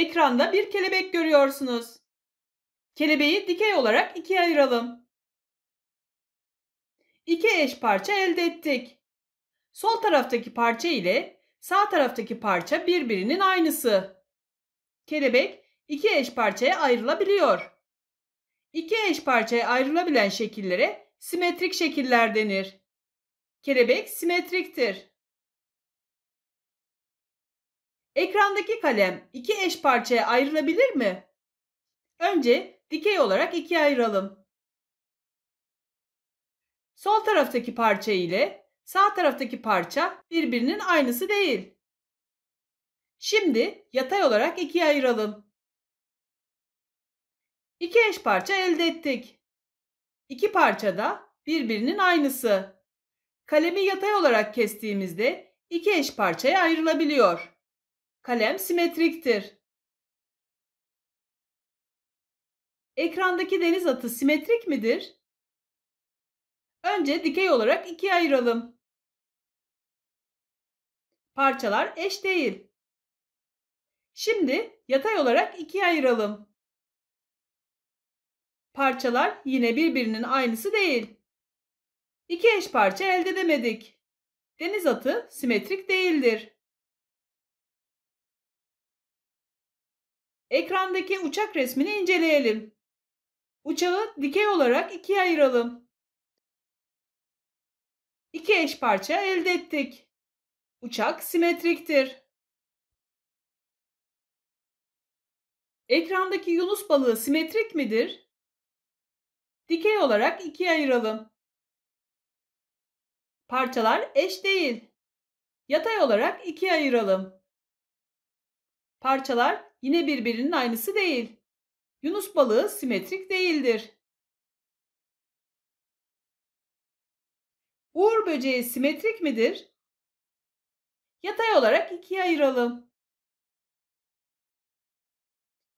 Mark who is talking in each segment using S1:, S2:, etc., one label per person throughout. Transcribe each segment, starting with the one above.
S1: Ekranda bir kelebek görüyorsunuz. Kelebeği dikey olarak ikiye ayıralım. İki eş parça elde ettik. Sol taraftaki parça ile sağ taraftaki parça birbirinin aynısı. Kelebek iki eş parçaya ayrılabiliyor. İki eş parçaya ayrılabilen şekillere simetrik şekiller denir. Kelebek simetriktir. Ekrandaki kalem iki eş parçaya ayrılabilir mi? Önce dikey olarak ikiye ayıralım. Sol taraftaki parça ile sağ taraftaki parça birbirinin aynısı değil. Şimdi yatay olarak ikiye ayıralım. İki eş parça elde ettik. İki parça da birbirinin aynısı. Kalemi yatay olarak kestiğimizde iki eş parçaya ayrılabiliyor. Kalem simetriktir. Ekrandaki deniz atı simetrik midir? Önce dikey olarak ikiye ayıralım. Parçalar eş değil. Şimdi yatay olarak ikiye ayıralım. Parçalar yine birbirinin aynısı değil. İki eş parça elde edemedik. Deniz atı simetrik değildir. Ekrandaki uçak resmini inceleyelim. Uçağı dikey olarak ikiye ayıralım. İki eş parça elde ettik. Uçak simetriktir. Ekrandaki yunus balığı simetrik midir? Dikey olarak ikiye ayıralım. Parçalar eş değil. Yatay olarak ikiye ayıralım. Parçalar yine birbirinin aynısı değil. Yunus balığı simetrik değildir. Uğur böceği simetrik midir? Yatay olarak ikiye ayıralım.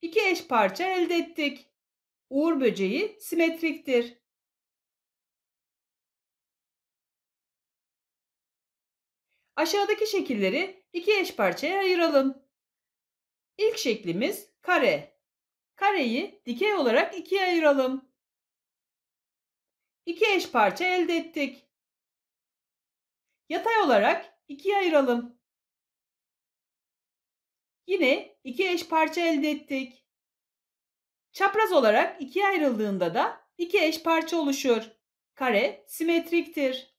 S1: İki eş parça elde ettik. Uğur böceği simetriktir. Aşağıdaki şekilleri iki eş parçaya ayıralım. İlk şeklimiz kare. Kareyi dikey olarak ikiye ayıralım. İki eş parça elde ettik. Yatay olarak ikiye ayıralım. Yine iki eş parça elde ettik. Çapraz olarak ikiye ayrıldığında da iki eş parça oluşur. Kare simetriktir.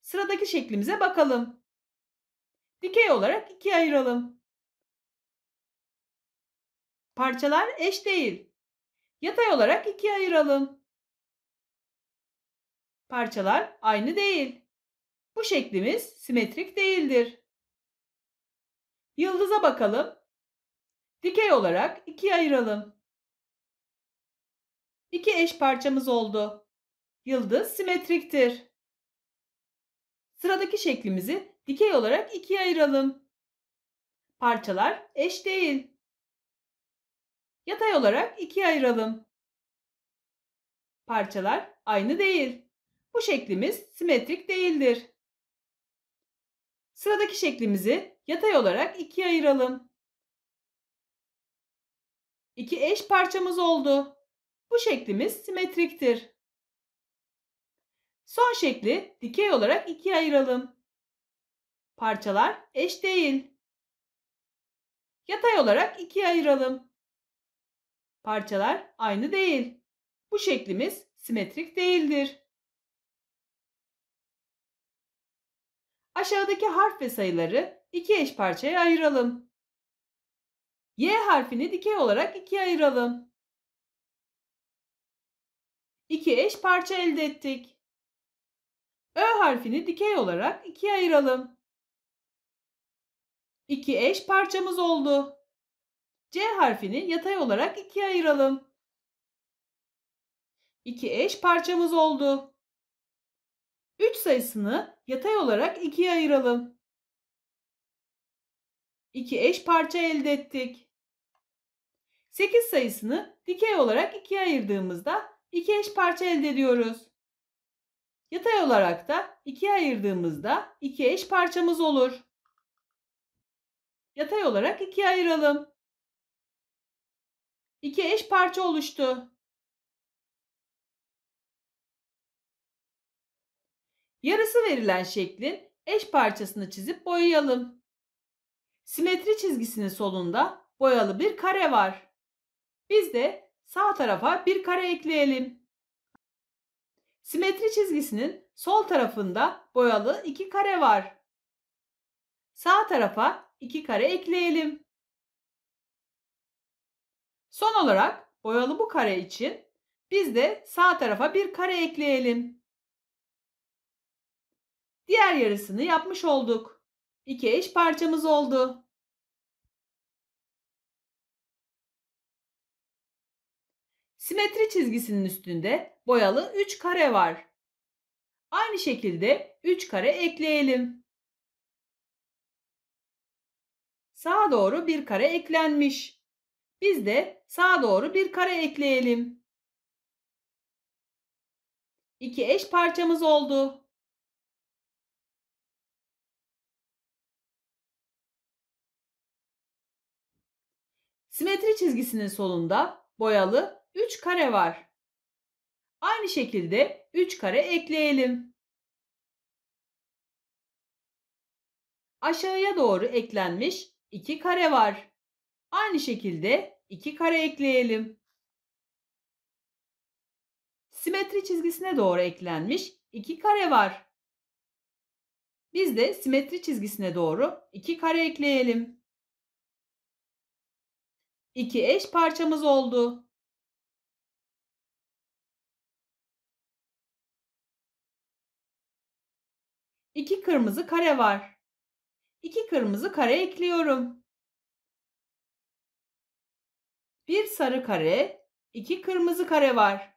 S1: Sıradaki şeklimize bakalım. Dikey olarak ikiye ayıralım. Parçalar eş değil. Yatay olarak ikiye ayıralım. Parçalar aynı değil. Bu şeklimiz simetrik değildir. Yıldıza bakalım. Dikey olarak ikiye ayıralım. İki eş parçamız oldu. Yıldız simetriktir. Sıradaki şeklimizi dikey olarak ikiye ayıralım. Parçalar eş değil. Yatay olarak ikiye ayıralım. Parçalar aynı değil. Bu şeklimiz simetrik değildir. Sıradaki şeklimizi yatay olarak ikiye ayıralım. İki eş parçamız oldu. Bu şeklimiz simetriktir. Son şekli dikey olarak ikiye ayıralım. Parçalar eş değil. Yatay olarak ikiye ayıralım. Parçalar aynı değil. Bu şeklimiz simetrik değildir. Aşağıdaki harf ve sayıları iki eş parçaya ayıralım. Y harfini dikey olarak ikiye ayıralım. İki eş parça elde ettik. Ö harfini dikey olarak ikiye ayıralım. İki eş parçamız oldu. C harfini yatay olarak ikiye ayıralım. İki eş parçamız oldu. 3 sayısını yatay olarak ikiye ayıralım. İki eş parça elde ettik. 8 sayısını dikey olarak ikiye ayırdığımızda iki eş parça elde ediyoruz. Yatay olarak da ikiye ayırdığımızda iki eş parçamız olur. Yatay olarak ikiye ayıralım. İki eş parça oluştu. Yarısı verilen şeklin eş parçasını çizip boyayalım. Simetri çizgisinin solunda boyalı bir kare var. Biz de sağ tarafa bir kare ekleyelim. Simetri çizgisinin sol tarafında boyalı iki kare var. Sağ tarafa iki kare ekleyelim. Son olarak boyalı bu kare için biz de sağ tarafa bir kare ekleyelim. Diğer yarısını yapmış olduk. İki eş parçamız oldu. Simetri çizgisinin üstünde boyalı 3 kare var. Aynı şekilde 3 kare ekleyelim. Sağa doğru bir kare eklenmiş. Biz de sağa doğru bir kare ekleyelim. İki eş parçamız oldu. Simetri çizgisinin solunda boyalı 3 kare var. Aynı şekilde 3 kare ekleyelim. Aşağıya doğru eklenmiş 2 kare var. Aynı şekilde 2 kare ekleyelim. Simetri çizgisine doğru eklenmiş 2 kare var. Biz de simetri çizgisine doğru 2 kare ekleyelim. 2 eş parçamız oldu. İki kırmızı kare var. İki kırmızı kare ekliyorum bir sarı kare, iki kırmızı kare var.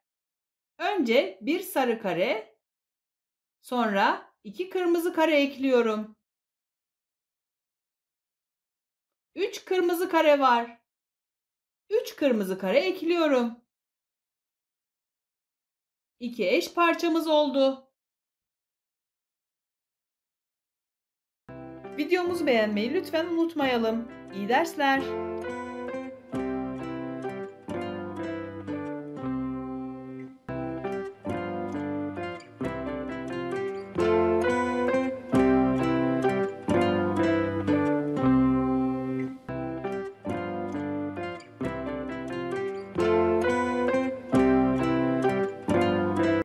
S1: Önce bir sarı kare, sonra iki kırmızı kare ekliyorum. Üç kırmızı kare var. Üç kırmızı kare ekliyorum. İki eş parçamız oldu. Videomuzu beğenmeyi lütfen unutmayalım. İyi dersler.